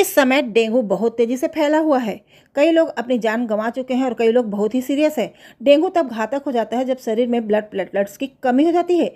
इस समय डेंगू बहुत तेज़ी से फैला हुआ है कई लोग अपनी जान गंवा चुके हैं और कई लोग बहुत ही सीरियस हैं डेंगू तब घातक हो जाता है जब शरीर में ब्लड प्लेटलेट्स की कमी हो जाती है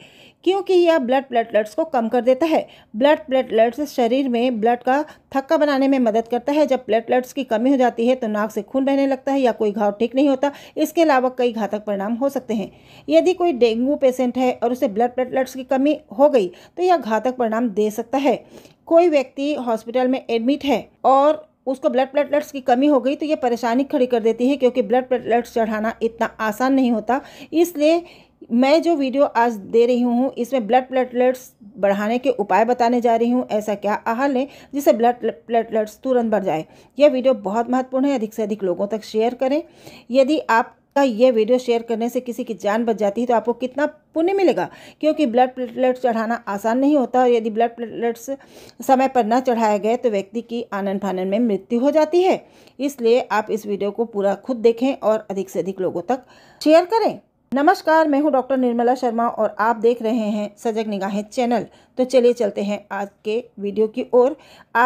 क्योंकि यह ब्लड प्लेटलेट्स को कम कर देता है ब्लड प्लेटलेट्स शरीर में ब्लड का थक्का बनाने में मदद करता है जब प्लेटलेट्स की कमी हो जाती है तो नाक से खून बहने लगता है या कोई घाव ठीक नहीं होता इसके अलावा कई घातक परिणाम हो सकते हैं यदि कोई डेंगू पेशेंट है और उसे ब्लड प्लेटलेट्स की कमी हो गई तो यह घातक परिणाम दे सकता है कोई व्यक्ति हॉस्पिटल में एडमिट है और उसको ब्लड प्लेटलेट्स की कमी हो गई तो ये परेशानी खड़ी कर देती है क्योंकि ब्लड प्लेटलेट्स चढ़ाना इतना आसान नहीं होता इसलिए मैं जो वीडियो आज दे रही हूँ इसमें ब्लड प्लेटलेट्स बढ़ाने के उपाय बताने जा रही हूँ ऐसा क्या आहार लें जिससे ब्लड प्लेटलेट्स तुरंत बढ़ जाए यह वीडियो बहुत महत्वपूर्ण है अधिक से अधिक लोगों तक शेयर करें यदि आप का ये वीडियो शेयर करने से किसी की जान बच जाती है तो आपको कितना पुण्य मिलेगा क्योंकि ब्लड प्लेटलेट्स चढ़ाना आसान नहीं होता और यदि ब्लड प्लेटलेट्स समय पर न चढ़ाए गए तो व्यक्ति की आनंद फानन में मृत्यु हो जाती है इसलिए आप इस वीडियो को पूरा खुद देखें और अधिक से अधिक लोगों तक शेयर करें नमस्कार मैं हूं डॉक्टर निर्मला शर्मा और आप देख रहे हैं सजग निगाहें चैनल तो चलिए चलते हैं आज के वीडियो की ओर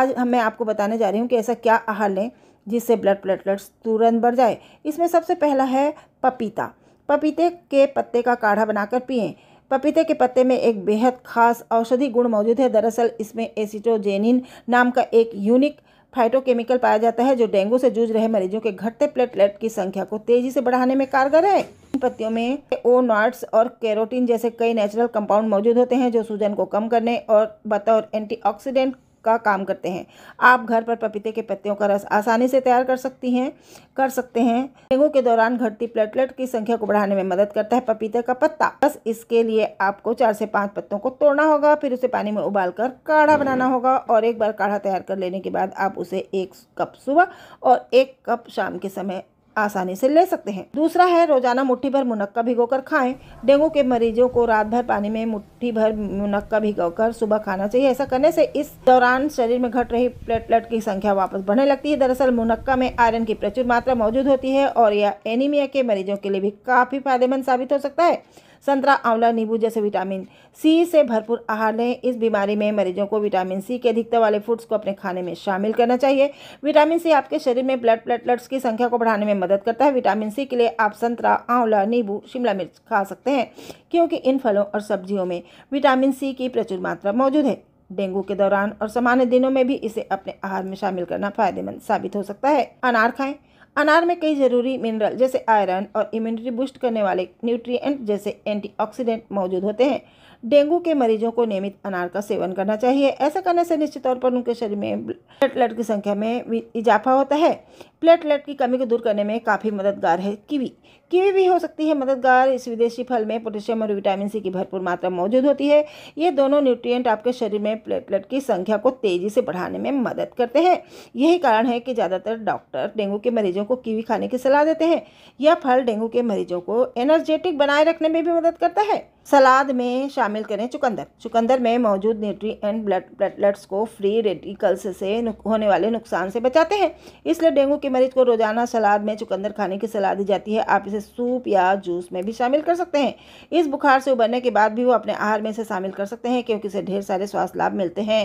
आज हम मैं आपको बताने जा रही हूं कि ऐसा क्या आहार लें जिससे ब्लड प्लेटलेट्स तुरंत बढ़ जाए इसमें सबसे पहला है पपीता पपीते के पत्ते का काढ़ा बनाकर पिए पपीते के पत्ते में एक बेहद खास औषधि गुण मौजूद है दरअसल इसमें एसिटोजेनिन नाम का एक यूनिक फाइटोकेमिकल पाया जाता है जो डेंगू से जूझ रहे मरीजों के घटते प्लेटलेट की संख्या को तेजी से बढ़ाने में कारगर है इन पत्तियों में ओ नॉट्स और कैरोटीन जैसे कई नेचुरल कंपाउंड मौजूद होते हैं जो सूजन को कम करने और बतौर एंटीऑक्सीडेंट का काम करते हैं आप घर पर पपीते के पत्तियों का रस आसानी से तैयार कर सकती हैं कर सकते हैं डेंगू के दौरान घटती प्लेटलेट की संख्या को बढ़ाने में मदद करता है पपीते का पत्ता बस इसके लिए आपको चार से पाँच पत्तों को तोड़ना होगा फिर उसे पानी में उबाल कर काढ़ा बनाना होगा और एक बार काढ़ा तैयार कर लेने के बाद आप उसे एक कप सुबह और एक कप शाम के समय आसानी से ले सकते हैं दूसरा है रोजाना मुट्ठी भर मुनक्का भिगोकर खाएं डेंगू के मरीजों को रात भर पानी में मुट्ठी भर मुनक्का भिगोकर सुबह खाना चाहिए ऐसा करने से इस दौरान शरीर में घट रही प्लेटलेट की संख्या वापस बढ़ने लगती है दरअसल मुनक्का में आयरन की प्रचुर मात्रा मौजूद होती है और यह एनीमिया के मरीजों के लिए भी काफी फायदेमंद साबित हो सकता है संतरा आंवला नींबू जैसे विटामिन सी से भरपूर आहार लें इस बीमारी में मरीजों को विटामिन सी के अधिकता वाले फूड्स को अपने खाने में शामिल करना चाहिए विटामिन सी आपके शरीर में ब्लड प्लेटलेट्स की संख्या को बढ़ाने में मदद करता है विटामिन सी के लिए आप संतरा आंवला नींबू शिमला मिर्च खा सकते हैं क्योंकि इन फलों और सब्जियों में विटामिन सी की प्रचुर मात्रा मौजूद है डेंगू के दौरान और सामान्य दिनों में भी इसे अपने आहार में शामिल करना फायदेमंद साबित हो सकता है अनार खाएं अनार में कई जरूरी मिनरल जैसे आयरन और इम्यूनिटी बूस्ट करने वाले न्यूट्रिएंट जैसे एंटीऑक्सीडेंट मौजूद होते हैं डेंगू के मरीजों को नियमित अनार का सेवन करना चाहिए ऐसा करने से निश्चित तौर पर उनके शरीर में प्लेटलेट की संख्या में इजाफा होता है प्लेटलेट की कमी को दूर करने में काफ़ी मददगार है कीवी कीवी भी हो सकती है मददगार इस विदेशी फल में पोटेशियम और विटामिन सी की भरपूर मात्रा मौजूद होती है ये दोनों न्यूट्रिएंट आपके शरीर में प्लेटलेट की संख्या को तेज़ी से बढ़ाने में मदद करते हैं यही कारण है कि ज़्यादातर डॉक्टर डेंगू के मरीजों मरीजों को कीवी खाने की सलाह देते हैं यह फल डेंगू के मरीजों को एनर्जेटिक बनाए रखने में भी मदद करता है सलाद में शामिल करें चुकंदर चुकंदर में मौजूद न्यूट्री एंड ब्लड प्लेटलेट्स को फ्री रेडिकल्स से होने वाले नुकसान से बचाते हैं इसलिए डेंगू के मरीज को रोजाना सलाद में चुकंदर खाने की सलाह दी जाती है आप इसे सूप या जूस में भी शामिल कर सकते हैं इस बुखार से उबरने के बाद भी वो अपने आहार में इसे शामिल कर सकते हैं क्योंकि इसे ढेर सारे स्वास्थ्य लाभ मिलते हैं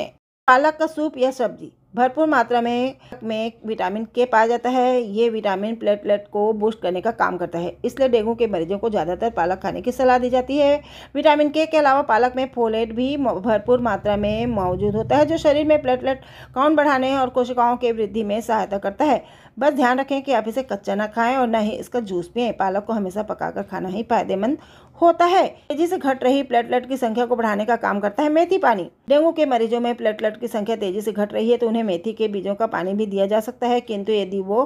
पालक का सूप या सब्जी भरपूर मात्रा में में विटामिन के पाया जाता है ये विटामिन प्लेटलेट को बूस्ट करने का काम करता है इसलिए डेंगू के मरीजों को ज़्यादातर पालक खाने की सलाह दी जाती है विटामिन के के अलावा पालक में फोलेट भी भरपूर मात्रा में मौजूद होता है जो शरीर में प्लेटलेट काउंट बढ़ाने और कोशिकाओं के वृद्धि में सहायता करता है बस ध्यान रखें कि आप इसे कच्चा ना खाएँ और ना ही इसका जूस पिए पालक को हमेशा पका खाना ही फायदेमंद होता है तेजी से घट रही प्लेटलेट की संख्या को बढ़ाने का काम करता है मेथी पानी डेंगू के मरीजों में प्लेटलेट की संख्या तेजी से घट रही है तो उन्हें मेथी के बीजों का पानी भी दिया जा सकता है किंतु यदि वो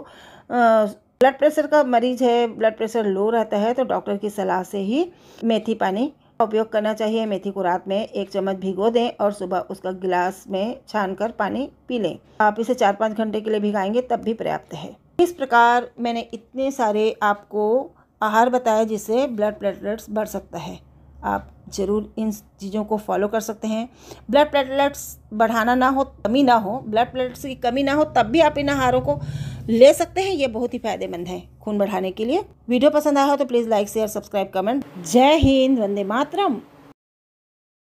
ब्लड प्रेशर का मरीज है ब्लड प्रेशर लो रहता है तो डॉक्टर की सलाह से ही मेथी पानी का उपयोग करना चाहिए मेथी को रात में एक चम्मच भिगो दें और सुबह उसका गिलास में छान कर पानी पी लें आप इसे चार पाँच घंटे के लिए भिगाएंगे तब भी पर्याप्त है इस प्रकार मैंने इतने सारे आपको आहार बताया जिससे ब्लड प्लेटलेट्स बढ़ सकता है आप ज़रूर इन चीज़ों को फॉलो कर सकते हैं ब्लड प्लेटलेट्स बढ़ाना ना हो कमी ना हो ब्लड प्लेटलेट्स की कमी ना हो तब भी आप इन आहारों को ले सकते हैं ये बहुत ही फायदेमंद है खून बढ़ाने के लिए वीडियो पसंद आया हो तो please like share subscribe comment जय हिंद वंदे मातरम